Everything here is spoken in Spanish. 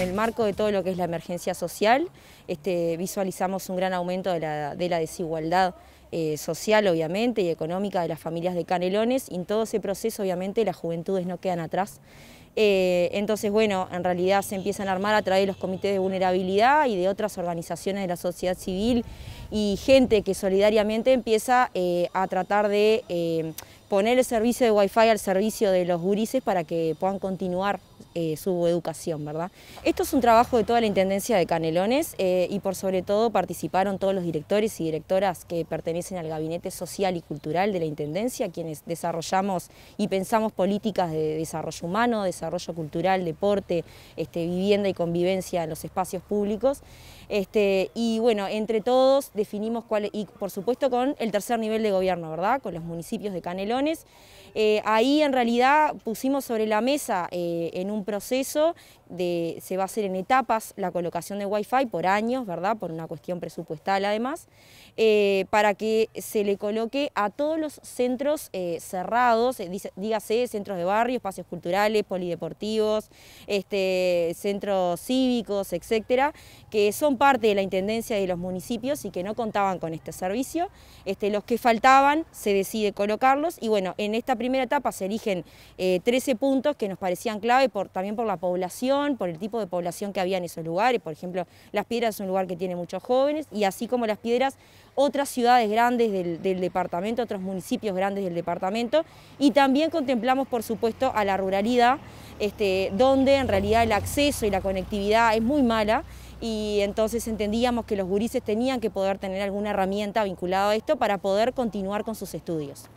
En el marco de todo lo que es la emergencia social, este, visualizamos un gran aumento de la, desigualdad eh, social, obviamente, y económica de las familias de Canelones. Y en todo ese proceso, obviamente, las juventudes no quedan atrás. Eh, entonces, bueno, en realidad se empiezan a armar a través de los comités de vulnerabilidad y de otras organizaciones de la sociedad civil y gente que solidariamente empieza eh, a tratar de poner el servicio de Wi-Fi al servicio de los gurises para que puedan continuar eh, su educación, ¿verdad? Esto es un trabajo de toda la Intendencia de Canelones eh, y por sobre todo participaron todos los directores y directoras que pertenecen al Gabinete Social y Cultural de la Intendencia, quienes desarrollamos y pensamos políticas de desarrollo humano, desarrollo cultural, deporte, este, vivienda y convivencia en los espacios públicos. Este, y bueno, entre todos definimos cuál, y por supuesto con el tercer nivel de gobierno, ¿verdad? Con los municipios de Canelones. Eh, ahí en realidad pusimos sobre la mesa eh, en un proceso, de, se va a hacer en etapas la colocación de Wi-Fi por años, ¿verdad? Por una cuestión presupuestal además, eh, para que se le coloque a todos los centros eh, cerrados, eh, dígase centros de barrio, espacios culturales, polideportivos, este, centros cívicos, etcétera, que son parte de la intendencia de los municipios y que no contaban con este servicio. Este, los que faltaban se decide colocarlos y bueno, en esta primera etapa se eligen 13 puntos que nos parecían clave por también por la población, por el tipo de población que había en esos lugares. Por ejemplo, Las Piedras es un lugar que tiene muchos jóvenes y así como Las Piedras, otras ciudades grandes del, departamento, otros municipios grandes del departamento. Y también contemplamos, por supuesto, a la ruralidad, este, donde en realidad el acceso y la conectividad es muy mala y entonces entendíamos que los gurises tenían que poder tener alguna herramienta vinculada a esto para poder continuar con sus estudios.